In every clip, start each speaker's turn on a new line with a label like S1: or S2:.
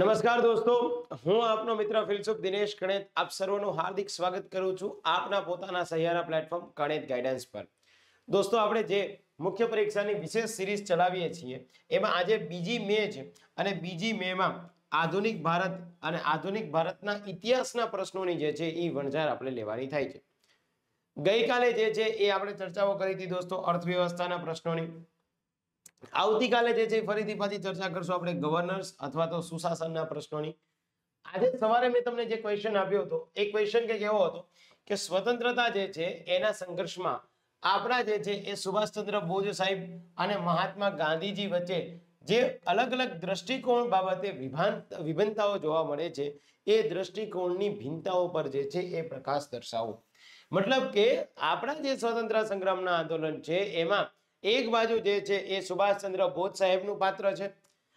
S1: નમસ્કાર દોસ્તો હું આપનો મિત્ર ફિલસુફ દિનેશ કણેત આપ સર્વનું હાર્દિક સ્વાગત કરું છું આપના પોતાના સહિયારા પ્લેટફોર્મ કણેત ગાઈડન્સ પર દોસ્તો આપણે જે મુખ્ય પરીક્ષાની વિશેષ સિરીઝ ચલાવીએ છીએ એમાં આજે બીજી મે છે અને બીજી મેમાં આધુનિક ભારત અને આધુનિક ભારતના ઇતિહાસના પ્રશ્નોની જે છે એ વણઝાર આપણે લેવાની થાય છે ગઈકાલે જે છે એ આપણે ચર્ચાઓ કરી હતી દોસ્તો અર્થવ્યવસ્થાના પ્રશ્નોની આવતીકાલે જે છે ફરીથી પાછી ચર્ચા કરશું આપણે ગવર્નન્સ અથવા તો સુશાસનના પ્રશ્નોની આજે સવારે મેં તમને જે ક્વેશ્ચન આપ્યો હતો એ ક્વેશ્ચન કે કેવો હતો કે સ્વતંત્રતા જે છે એના સંઘર્ષમાં આપણા જે છે એ સુભાષચંદ્ર બોઝ સાહેબ અને મહાત્મા ગાંધીજી વચ્ચે જે અલગ અલગ દ્રષ્ટિકોણ બાબતે વિભિન્નતાઓ જોવા મળે છે એ દ્રષ્ટિકોણની ભિન્નતાઓ પર જે છે એ પ્રકાશ દર્શાવો મતલબ કે આપણા જે સ્વતંત્ર સંગ્રામના આંદોલન છે એમાં એક બાજુ જે છે એ સુભાષચંદ્ર બોઝ સાહેબનું પાત્ર છે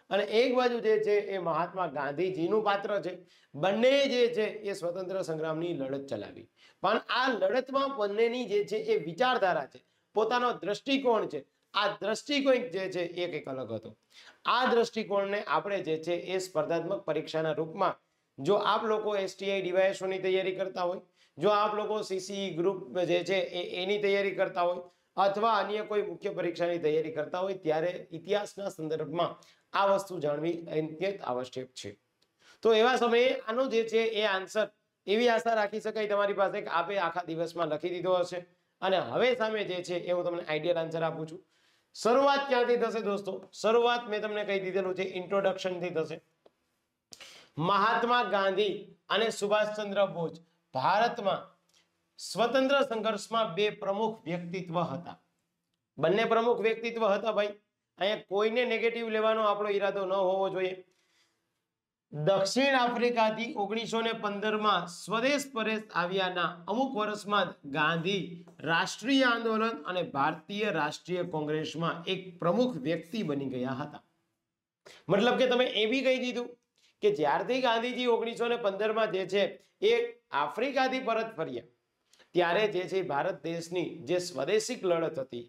S1: અને એક બાજુ જે છે એ મહાત્મા ગાંધીજીનું પાત્ર છે બંને જે છે એ સ્વતંત્ર સંગ્રામની લડત ચલાવી પણ આ લડતમાં બંનેની જે છે એ વિચારધારા છે પોતાનો દ્રષ્ટિકોણ છે આ દ્રષ્ટિકોણ જે છે એ કંઈક અલગ હતો આ દ્રષ્ટિકોણને આપણે જે છે એ સ્પર્ધાત્મક પરીક્ષાના રૂપમાં જો આપ લોકો એસટીઆઈ ડીવાયએસઓની તૈયારી કરતા હોય જો આપ લોકો સીસીઈ ગ્રુપ e જે છે એ એની તૈયારી કરતા હોય અથવા અન્ય કોઈ મુખ્ય પરીક્ષાની તૈયારી કરતા હોય ત્યારે ઇતિહાસના સંદર્ભમાં આ વસ્તુ જાણવી અત્યંત આવશ્યક છે તો એવા સમયે આનો જે છે એ આન્સર એવી આશા રાખી શકાય તમારી પાસે કે આપે આખા દિવસમાં લખી દીધો હશે અને હવે સામે જે છે એ હું તમને આઈડિયલ આન્સર આપું છું શરૂઆત ક્યાંથી થશે દોસ્તો શરૂઆત મેં તમને કહી દીધેલું છે ઇન્ટ્રોડક્શનથી થશે મહાત્મા ગાંધી અને સુભાષચંદ્ર બોઝ ભારતમાં સ્વતંત્ર સંઘર્ષમાં બે પ્રમુખ વ્યક્તિત્વ હતા બંને પ્રમુખ વ્યક્તિત્વ હતા ભાઈ અહીંયા કોઈને નેગેટિવ લેવાનો આપણો ઈરાદો ન હોવો જોઈએ દક્ષિણ આફ્રિકાથી ઓગણીસો ને પંદરમાં સ્વદેશ પરેશ આવ્યાના અમુક વર્ષમાં ગાંધી રાષ્ટ્રીય આંદોલન અને ભારતીય રાષ્ટ્રીય કોંગ્રેસમાં એક પ્રમુખ વ્યક્તિ બની ગયા હતા મતલબ કે તમે એ બી કહી દીધું કે જ્યારથી ગાંધીજી ઓગણીસો ને પંદરમાં જે છે એ આફ્રિકાથી પરત ફર્યા ત્યારે જે છે ભારત દેશની જે સ્વદેશિક લડત હતી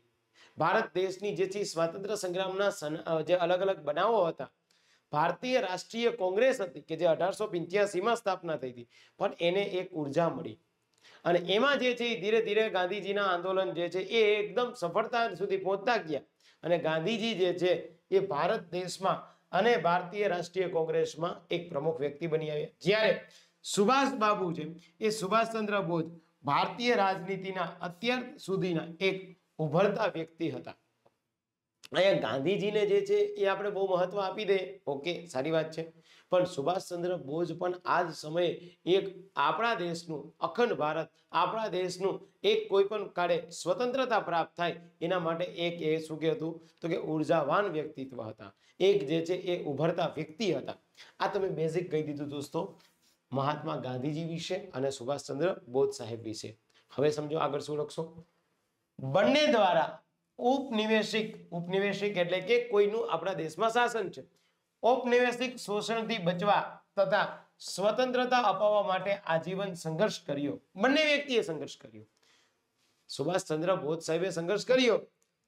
S1: ભારત દેશની જે છે સ્વાતંત્ર્ય સંગ્રામના જે અલગ અલગ બનાવો હતા ભારતીય રાષ્ટ્રીય કોંગ્રેસ હતી કે જે અઢારસો પંચ્યાસીમાં સ્થાપના થઈ હતી પણ એને એક ઉર્જા મળી અને એમાં જે છે ધીરે ધીરે ગાંધીજીના આંદોલન જે છે એ એકદમ સફળતા સુધી પહોંચતા ગયા અને ગાંધીજી જે છે એ ભારત દેશમાં અને ભારતીય રાષ્ટ્રીય કોંગ્રેસમાં એક પ્રમુખ વ્યક્તિ બની આવ્યા જ્યારે સુભાષ બાબુ છે એ સુભાષચંદ્ર બોઝ ભારતીય રાજનીતિના અત્યાર સુધીના એક ઉભરતા વ્યક્તિ હતા અહીંયા ગાંધીજીને જે છે એ આપણે બહુ મહત્વ આપી દે ઓકે સારી વાત છે પણ સુભાષચંદ્ર બોઝ પણ આ જ સમયે એક આપણા દેશનું અખંડ ભારત આપણા દેશનું એક કોઈ પણ કાળે સ્વતંત્રતા પ્રાપ્ત થાય એના માટે એક એ શું કહેતું તો કે ઉર્જાવાન વ્યક્તિત્વ હતા એક જે છે એ ઉભરતા વ્યક્તિ હતા આ તમે બેઝિક કહી દીધું દોસ્તો મહાત્મા ગાંધીજી વિશે અને સુભાષચંદ્ર બોધ સાહેબ વિશે હવે સમજો આગળ શું લખશો બંને દ્વારા ઉપનિવેશિક ઉપનિવેશિક એટલે કે કોઈનું આપણા દેશમાં શાસન છે ઔપનિવેશિક શોષણથી બચવા તથા સ્વતંત્રતા અપાવવા માટે આજીવન સંઘર્ષ કર્યો બંને વ્યક્તિએ સંઘર્ષ કર્યો સુભાષચંદ્ર બોધ સાહેબે સંઘર્ષ કર્યો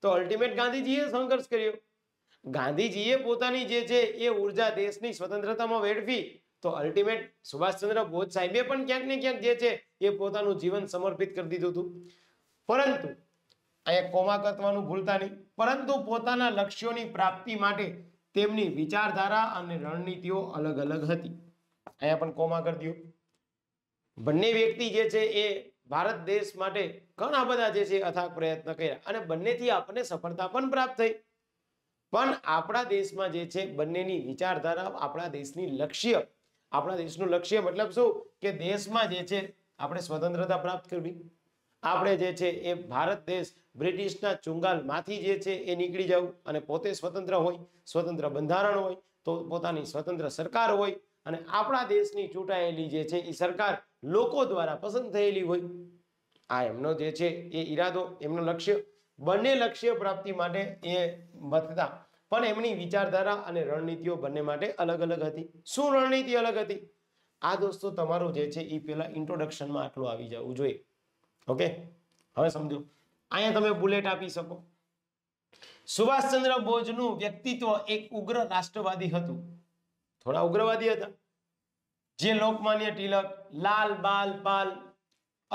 S1: તો અલ્ટિમેટ ગાંધીજીએ સંઘર્ષ કર્યો ગાંધીજીએ પોતાની જે છે એ ઉર્જા દેશની સ્વતંત્રતામાં વેડફી તો અલ્ટિમેટ સુભાષચંદ્ર બોઝ સાહેબે પણ ક્યાંક ને ક્યાંક જે છે એ પોતાનું જીવન સમર્પિત કરી દીધું હતું પરંતુ અહીંયા કોમા કરવાનું ભૂલતા નહીં પરંતુ પોતાના લક્ષ્યોની પ્રાપ્તિ માટે તેમની વિચારધારા અને રણનીતિઓ અલગ અલગ હતી અહીંયા પણ કોમા કરી દો બંને વ્યક્તિ જે છે એ ભારત દેશ માટે ઘણા બધા જે છે અથાક પ્રયત્ન કર્યા અને બંનેથી આપણને સફળતા પણ પ્રાપ્ત થઈ પણ આપણા દેશમાં જે છે બંનેની વિચારધારા આપણા દેશની લક્ષ્ય આપણા દેશનું લક્ષ્ય મતલબ શું કે દેશમાં જે છે આપણે સ્વતંત્રતા પ્રાપ્ત કરવી આપણે જે છે એ ભારત દેશ બ્રિટિશના ચુંગાલમાંથી જે છે એ નીકળી જવું અને પોતે સ્વતંત્ર હોય સ્વતંત્ર બંધારણ હોય તો પોતાની સ્વતંત્ર સરકાર હોય અને આપણા દેશની ચૂંટાયેલી જે છે એ સરકાર લોકો દ્વારા પસંદ થયેલી હોય આ એમનો જે છે એ ઈરાદો એમનો લક્ષ્ય બંને લક્ષ્ય પ્રાપ્તિ માટે એ મતદાન પણ એમની વિચારધારા અને રણનીતિઓ બંને માટે અલગ અલગ હતી શું રણનીતિ અલગ હતી આ દોસ્તો તમારું જે છે એ પેલા ઇન્ટ્રોડક્શનમાં આટલું આવી જવું જોઈએ ઓકે હવે સમજો અહીંયા તમે બુલેટ આપી શકો સુભાષચંદ્ર બોઝનું વ્યક્તિત્વ એક ઉગ્ર રાષ્ટ્રવાદી હતું થોડા ઉગ્રવાદી હતા જે લોકમાન્ય તિલક લાલ બાલ પાલ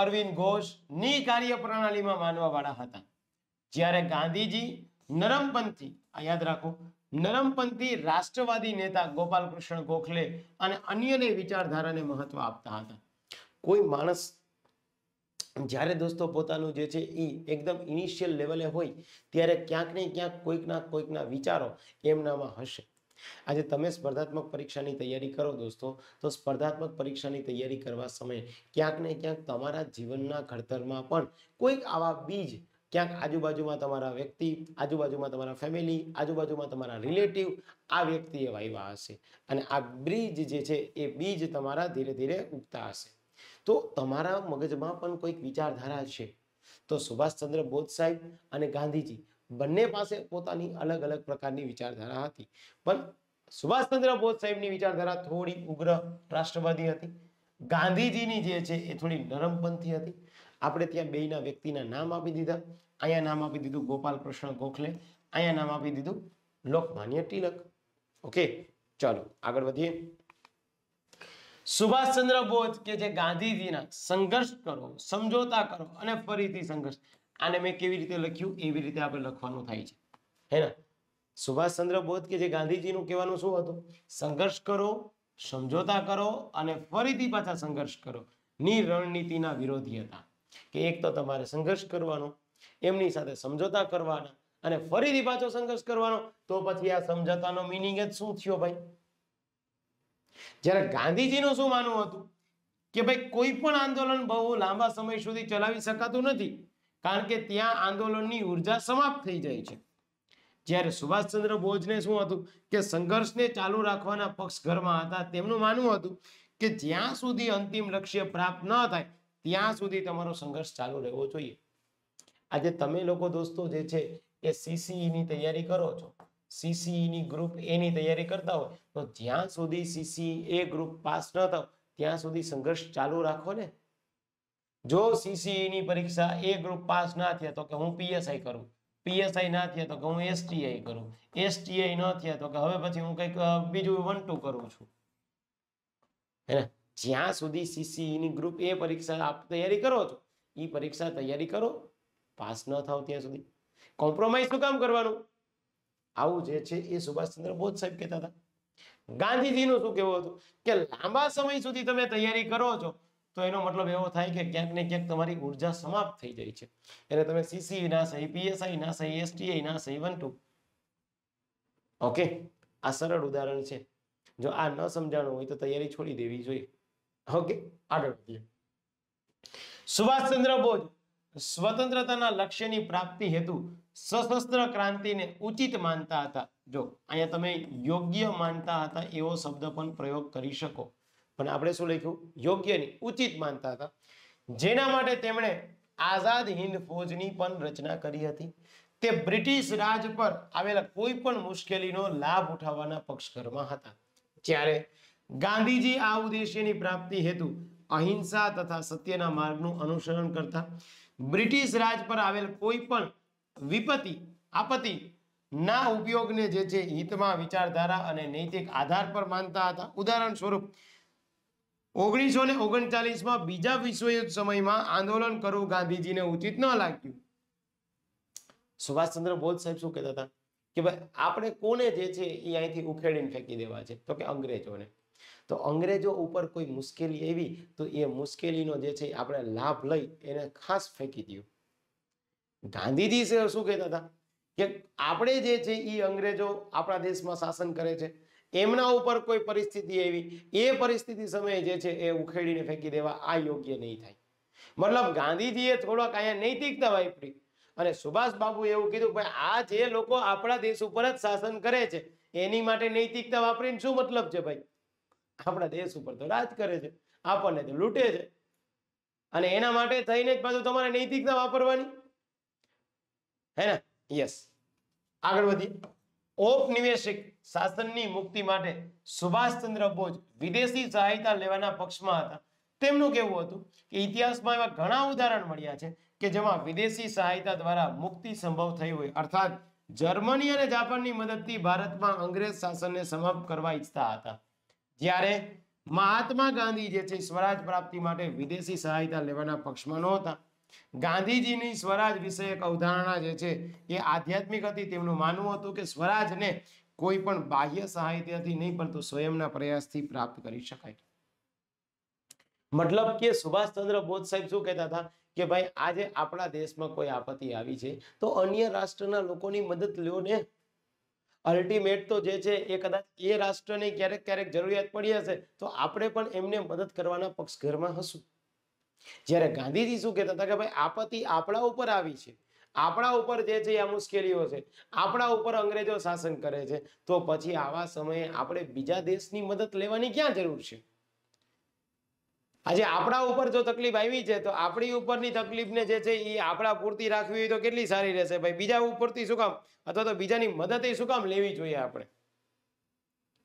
S1: અરવિંદ ઘોષની કાર્યપ્રણાલીમાં માનવાવાળા હતા જ્યારે ગાંધીજી નરમપંથી આ યાદ રાખો નરમપંથી રાષ્ટ્રવાદી નેતા ગોપાલ કૃષ્ણ ગોખલે અને અન્યને વિચારધારાને મહત્વ આપતા હતા કોઈ માણસ જ્યારે દોસ્તો પોતાનું જે છે એ એકદમ ઇનિશિયલ લેવલે હોય ત્યારે ક્યાંક ને ક્યાંક કોઈકના કોઈકના વિચારો એમનામાં હશે આજે તમે સ્પર્ધાત્મક પરીક્ષાની તૈયારી કરો દોસ્તો તો સ્પર્ધાત્મક પરીક્ષાની તૈયારી કરવા સમયે ક્યાંક ને ક્યાંક તમારા જીવનના ઘડતરમાં પણ કોઈક આવા બીજ ક્યાંક આજુબાજુમાં તમારા વ્યક્તિ આજુબાજુમાં તમારા ફેમિલી આજુબાજુમાં તમારા રિલેટિવ આ વ્યક્તિએ વાવ્યા હશે અને આ બ્રિજ જે છે એ બીજ તમારા ધીરે ધીરે ઉગતા હશે તો તમારા મગજમાં પણ કોઈક વિચારધારા છે તો સુભાષચંદ્ર બોઝ સાહેબ અને ગાંધીજી બંને પાસે પોતાની અલગ અલગ પ્રકારની વિચારધારા હતી પણ સુભાષચંદ્ર બોઝ સાહેબની વિચારધારા થોડી ઉગ્ર રાષ્ટ્રવાદી હતી ગાંધીજીની જે છે એ થોડી નરમપંથી હતી આપણે ત્યાં બેયના વ્યક્તિના નામ આપી દીધા અહીંયા નામ આપી દીધું ગોપાલ કૃષ્ણ ગોખલે અહીંયા નામ આપી દીધું લોકમાન્ય તિલક ઓકે ચાલો આગળ વધીએ સુભાષચંદ્ર બોઝ કે જે ગાંધીજીના સંઘર્ષ કરો સમજોતા કરો અને ફરીથી સંઘર્ષ આને મેં કેવી રીતે લખ્યું એવી રીતે આપણે લખવાનું થાય છે હે ને સુભાષચંદ્ર બોઝ કે જે ગાંધીજીનું કહેવાનું શું હતું સંઘર્ષ કરો સમજોતા કરો અને ફરીથી પાછા સંઘર્ષ કરો ની રણનીતિના વિરોધી હતા કે એક તો તમારે સંઘર્ષ કરવાનો એમની સાથે સમજોતા કરવાના અને ફરીથી પાછો સંઘર્ષ કરવાનો તો પછી આ સમજોતાનો મિનિંગ જ શું થયો ભાઈ જ્યારે ગાંધીજીનું શું માનવું હતું કે ભાઈ કોઈ પણ આંદોલન બહુ લાંબા સમય સુધી ચલાવી શકાતું નથી કારણ કે ત્યાં આંદોલનની ઉર્જા સમાપ્ત થઈ જાય છે જ્યારે સુભાષચંદ્ર બોઝને શું હતું કે સંઘર્ષને ચાલુ રાખવાના પક્ષ ઘરમાં હતા તેમનું માનવું હતું કે જ્યાં સુધી અંતિમ લક્ષ્ય પ્રાપ્ત ન થાય ત્યાં સુધી તમારો સંઘર્ષ ચાલુ રહેવો જોઈએ આજે તમે લોકો દોસ્તો જે છે એ સીસીઈની e તૈયારી કરો છો સીસીઈની e ગ્રુપ એની તૈયારી કરતા હોય તો જ્યાં સુધી CC e A group pass ન થાવ ત્યાં સુધી સંઘર્ષ ચાલુ રાખો ને જો સીસીઈની પરીક્ષા એ ગ્રુપ પાસ ના થયા તો કે હું પીએસઆઈ કરું પીએસઆઈ ના થયા તો કે હું એસટીઆઈ કરું એસટીઆઈ ન થયા તો કે હવે પછી હું કંઈક બીજું વન ટુ કરું છું હે ને જ્યાં સુધી સીસીઈની ગ્રુપ એ પરીક્ષા આપ તૈયારી કરો છો એ પરીક્ષા તૈયારી કરો પાસ ન થાવ ત્યાં સુધી કોમ્પ્રોમાઇઝ શું કામ કરવાનું આવું જે છે એ સુભાષચંદ્ર બોઝ સાહેબ કહેતા હતા ગાંધીજીનું શું કહેવું હતું કે લાંબા સમય સુધી તમે તૈયારી કરો છો તો એનો મતલબ એવો થાય કે ક્યાંક ને ક્યાંક તમારી ઉર્જા સમાપ્ત થઈ જાય છે એટલે તમે સીસી e ના સહી પીએસઆઈ ના સહી એસટીઆઈ ના સહી વન ટુ ઓકે આ સરળ ઉદાહરણ છે જો આ ન સમજાણું હોય તો તૈયારી છોડી દેવી જોઈએ આગળ વધીએ સુભાષચંદ્ર બોઝ સ્વતંત્રતાના લક્ષ્યની પ્રાપ્તિ હેતુ સશસ્ત્ર ક્રાંતિને ઉચિત માનતા હતા જો અહીંયા તમે યોગ્ય માનતા હતા એવો શબ્દ પણ પ્રયોગ કરી શકો પણ આપણે શું લખ્યું યોગ્ય નહીં ઉચિત માનતા હતા જેના માટે તેમણે આઝાદ હિન્દ ફોજની પણ રચના કરી હતી તે બ્રિટિશ રાજ પર આવેલા કોઈ પણ મુશ્કેલીનો લાભ ઉઠાવવાના પક્ષકરમાં હતા જ્યારે ગાંધીજી આ ઉદ્દેશ્યની પ્રાપ્તિ હેતુ અહિંસા તથા સત્યના માર્ગનું અનુસરણ કરતા બ્રિટિશ રાજ પર આવેલ કોઈ પણ વિપત્તિ આપત્તિ ના ઉપયોગને જે છે હિતમાં વિચારધારા અને નૈતિક આધાર પર માનતા હતા ઉદાહરણ સ્વરૂપ ઓગણીસો ને ઓગણચાલીસમાં બીજા વિશ્વયુદ્ધ સમયમાં આંદોલન કરવું ગાંધીજીને ઉચિત ન લાગ્યું સુભાષચંદ્ર બોઝ સાહેબ શું કહેતા હતા કે ભાઈ આપણે કોને જે છે એ અહીંથી ઉખેડીને ફેંકી દેવા છે તો કે અંગ્રેજોને તો અંગ્રેજો ઉપર કોઈ મુશ્કેલી આવી તો એ મુશ્કેલીનો જે છે આપણે લાભ લઈ એને ખાસ ફેંકી દીધું ગાંધીજી શું કહેતા હતા કે આપણે જે છે એ અંગ્રેજો આપણા દેશમાં શાસન કરે છે એમના ઉપર કોઈ પરિસ્થિતિ આવી એ પરિસ્થિતિ સમયે જે છે એ ઉખેડીને ફેંકી દેવા આ યોગ્ય નહીં થાય મતલબ ગાંધીજીએ થોડોક અહીંયા નૈતિકતા વાપરી અને સુભાષ બાબુ એવું કીધું ભાઈ આ જે લોકો આપણા દેશ ઉપર જ શાસન કરે છે એની માટે નૈતિકતા વાપરીને શું મતલબ છે ભાઈ આપણા દેશ ઉપર તો રાજ કરે છે આપણને તો લૂંટે છે અને એના માટે થઈને જ પાછું તમારે નૈતિકતા વાપરવાની હે ને યસ આગળ વધીએ ઔપનિવેશિક શાસનની મુક્તિ માટે સુભાષચંદ્ર બોઝ વિદેશી સહાયતા લેવાના પક્ષમાં હતા તેમનું કેવું હતું કે ઇતિહાસમાં એવા ઘણા ઉદાહરણ મળ્યા છે કે જેમાં વિદેશી સહાયતા દ્વારા મુક્તિ સંભવ થઈ હોય અર્થાત જર્મની અને જાપાનની મદદથી ભારતમાં અંગ્રેજ શાસનને સમાપ્ત કરવા ઈચ્છતા હતા જ્યારે મહાત્મા ગાંધી જે છે સ્વરાજ પ્રાપ્તિ માટે વિદેશી સહાયતા લેવાના પક્ષમાં નહોતા ગાંધીજીની સ્વરાજ વિષયક અવધારણા જે છે એ આધ્યાત્મિક હતી તેમનું માનવું હતું કે સ્વરાજને કોઈ પણ બાહ્ય સહાયતાથી નહીં પરંતુ સ્વયંના પ્રયાસથી પ્રાપ્ત કરી શકાય મતલબ કે સુભાષચંદ્ર બોઝ સાહેબ શું કહેતા હતા કે ભાઈ આજે આપણા દેશમાં કોઈ આપત્તિ આવી છે તો અન્ય રાષ્ટ્રના લોકોની મદદ લ્યો ને અલ્ટિમેટ તો જે છે એ કદાચ એ રાષ્ટ્રને ક્યારેક ક્યારેક જરૂરિયાત પડી હશે તો આપણે પણ એમને મદદ કરવાના પક્ષઘરમાં હશું જ્યારે ગાંધીજી શું કહેતા હતા કે ભાઈ આપત્તિ આપણા ઉપર આવી છે આપણા ઉપર જે છે આ મુશ્કેલીઓ છે આપણા ઉપર અંગ્રેજો શાસન કરે છે તો પછી આવા સમયે આપણે બીજા દેશની મદદ લેવાની ક્યાં જરૂર છે આજે આપણા ઉપર જો તકલીફ આવી છે તો આપણી ઉપરની તકલીફને જે છે એ આપણા પૂરતી રાખવી હોય તો કેટલી સારી રહેશે ભાઈ બીજા ઉપરથી શું કામ અથવા તો બીજાની મદદ શું કામ લેવી જોઈએ આપણે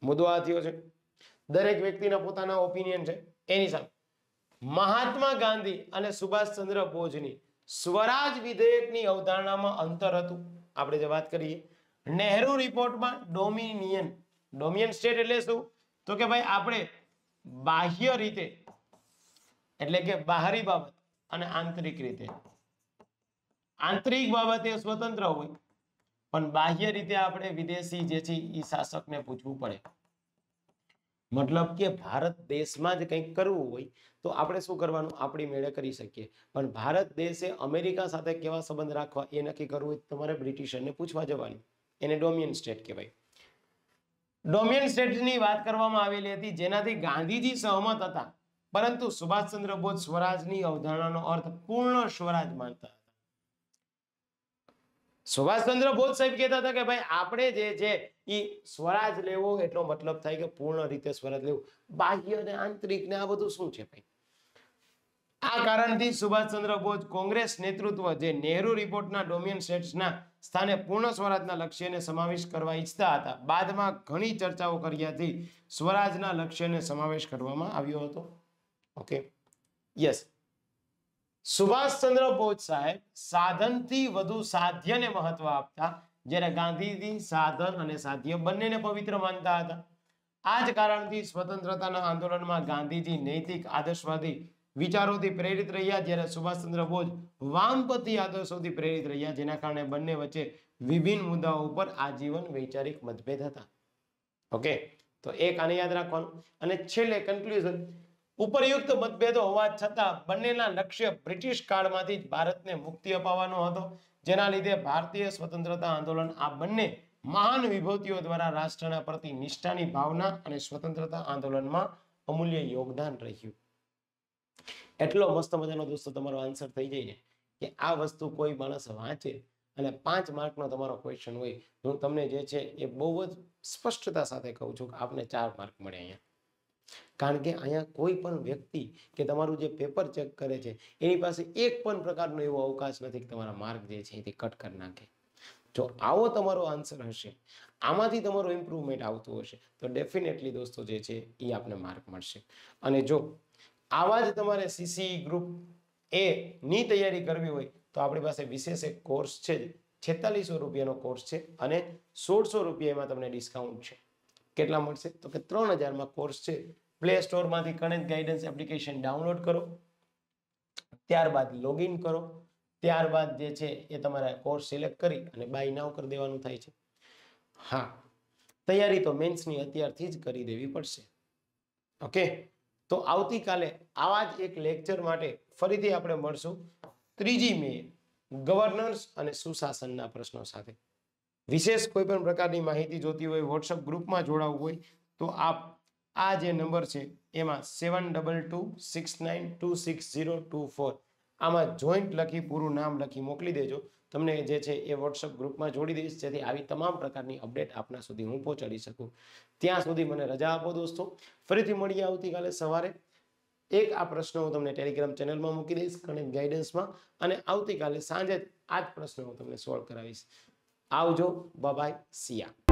S1: મુદ્દો આ થયો છે દરેક વ્યક્તિના પોતાના ઓપિનિયન છે એની સામે મહાત્મા ગાંધી અને સુભાષચંદ્ર બોઝની સ્વરાજ વિધેયકની અવધારણામાં અંતર હતું આપણે જે વાત કરીએ નહેરુ રિપોર્ટમાં ડોમિનિયન ડોમિનિયન સ્ટેટ એટલે શું તો કે ભાઈ આપણે બાહ્ય રીતે એટલે કે બહારી બાબત અને આંતરિક રીતે આંતરિક બાબત એ સ્વતંત્ર હોય પણ બાહ્ય રીતે આપણે વિદેશી જે છે એ શાસકને પૂછવું પડે મતલબ કે ભારત દેશમાં જ કંઈક કરવું હોય તો આપણે શું કરવાનું આપણી મેળે કરી શકીએ પણ ભારત દેશે અમેરિકા સાથે કેવા સંબંધ રાખવા એ નક્કી કરવું હોય તમારે બ્રિટિશરને પૂછવા જવાનું એને ડોમિયન સ્ટેટ કહેવાય ડોમિયન સ્ટેટની વાત કરવામાં આવેલી હતી જેનાથી ગાંધીજી સહમત હતા પરંતુ સુભાષચંદ્ર બોઝ સ્વરાજની અવધારણાનો અર્થ પૂર્ણ સ્વરાજ માનતા હતા સુભાષચંદ્ર બોઝ સાહેબ કહેતા હતા કે ભાઈ આપણે જે છે એ સ્વરાજ લેવો એટલો મતલબ થાય કે પૂર્ણ રીતે સ્વરાજ લેવું બાહ્ય અને આંતરિક ને આ બધું શું છે ભાઈ આ કારણથી સુભાષચંદ્ર બોઝ કોંગ્રેસ નેતૃત્વ જે નહેરુ રિપોર્ટના ડોમિયન સ્ટેટ્સના સ્થાને પૂર્ણ સ્વરાજના લક્ષ્યને સમાવેશ કરવા ઈચ્છતા હતા બાદમાં ઘણી ચર્ચાઓ કરી હતી સ્વરાજના લક્ષ્યને સમાવેશ કરવામાં આવ્યો હતો ઓકે યસ સુભાષચંદ્ર બોઝ સાહેબ સાધનથી વધુ સાધ્યને મહત્વ આપતા જ્યારે ગાંધીજી સાધન અને સાધ્ય બંનેને પવિત્ર માનતા હતા આ જ કારણથી સ્વતંત્રતાના આંદોલનમાં ગાંધીજી નૈતિક આદર્શવાદી વિચારોથી પ્રેરિત રહ્યા જ્યારે સુભાષચંદ્ર બોઝ વામપંથી આદર્શોથી પ્રેરિત રહ્યા જેના કારણે બંને વચ્ચે વિભિન્ન મુદ્દાઓ ઉપર આજીવન વૈચારિક મતભેદ હતા ઓકે તો એક આને યાદ રાખવાનું અને છેલ્લે કન્ક્લુઝન ઉપરયુક્ત મતભેદો હોવા છતાં બંનેના લક્ષ્ય બ્રિટિશ કાળમાંથી જ ભારતને મુક્તિ અપાવવાનો હતો જેના લીધે ભારતીય સ્વતંત્રતા આંદોલન આ બંને મહાન વિભૂતિઓ દ્વારા રાષ્ટ્રના પ્રતિ નિષ્ઠાની ભાવના અને સ્વતંત્રતા આંદોલનમાં અમૂલ્ય યોગદાન રહ્યું એટલો મસ્ત મજાનો દોસ્તો તમારો આન્સર થઈ જાય ને કે આ વસ્તુ કોઈ માણસ વાંચે અને પાંચ માર્કનો તમારો ક્વેશ્ચન હોય હું તમને જે છે એ બહુ જ સ્પષ્ટતા સાથે કહું છું કે આપને ચાર માર્ક મળે અહીંયા કારણ કે અહીંયા કોઈ પણ વ્યક્તિ કે તમારું જે પેપર ચેક કરે છે એની પાસે એક પણ પ્રકારનો એવો અવકાશ નથી કે તમારા માર્ક જે છે તે કટ કરી નાખે જો આવો તમારો આન્સર હશે આમાંથી તમારું ઇમ્પ્રુવમેન્ટ આવતું હશે તો ડેફિનેટલી દોસ્તો જે છે એ આપને માર્ક મળશે અને જો આવા જ તમારે સીસી ગ્રુપ એ ની તૈયારી કરવી હોય તો આપણી પાસે વિશેષ એક કોર્સ છે છેતાલીસો રૂપિયાનો કોર્સ છે અને સોળસો રૂપિયા એમાં તમને ડિસ્કાઉન્ટ છે કેટલા મળશે તો કે ત્રણ હજારમાં કોર્સ છે પ્લે સ્ટોરમાંથી કનેક્ટ ગાઈડન્સ એપ્લિકેશન ડાઉનલોડ કરો ત્યારબાદ લોગિન કરો ત્યારબાદ જે છે એ તમારા કોર્સ સિલેક્ટ કરી અને બાય નાવ કરી દેવાનું થાય છે હા તૈયારી તો મેન્સની અત્યારથી જ કરી દેવી પડશે ઓકે તો આવતીકાલે આવા જ એક લેક્ચર માટે ફરીથી આપણે મળશું ત્રીજી મે ગવર્નર્સ અને સુશાસનના પ્રશ્નો સાથે વિશેષ કોઈ પણ પ્રકારની માહિતી જોતી હોય વોટ્સઅપ ગ્રુપમાં જોડાવવું હોય તો આપ આ જે નંબર છે એમાં seven double two six nine આમાં જોઈન્ટ લખી પૂરું નામ લખી મોકલી દેજો તમને જે છે એ વોટ્સઅપ ગ્રુપમાં જોડી દઈશ જેથી આવી તમામ પ્રકારની અપડેટ આપના સુધી હું પહોંચાડી શકું ત્યાં સુધી મને રજા આપો દોસ્તો ફરીથી મળીએ આવતીકાલે સવારે એક આ પ્રશ્ન હું તમને ટેલિગ્રામ ચેનલમાં મૂકી દઈશ ગણિત ગાઈડન્સમાં અને આવતીકાલે સાંજે આ જ પ્રશ્ન હું તમને સોલ્વ કરાવીશ આવજો બાય સિયા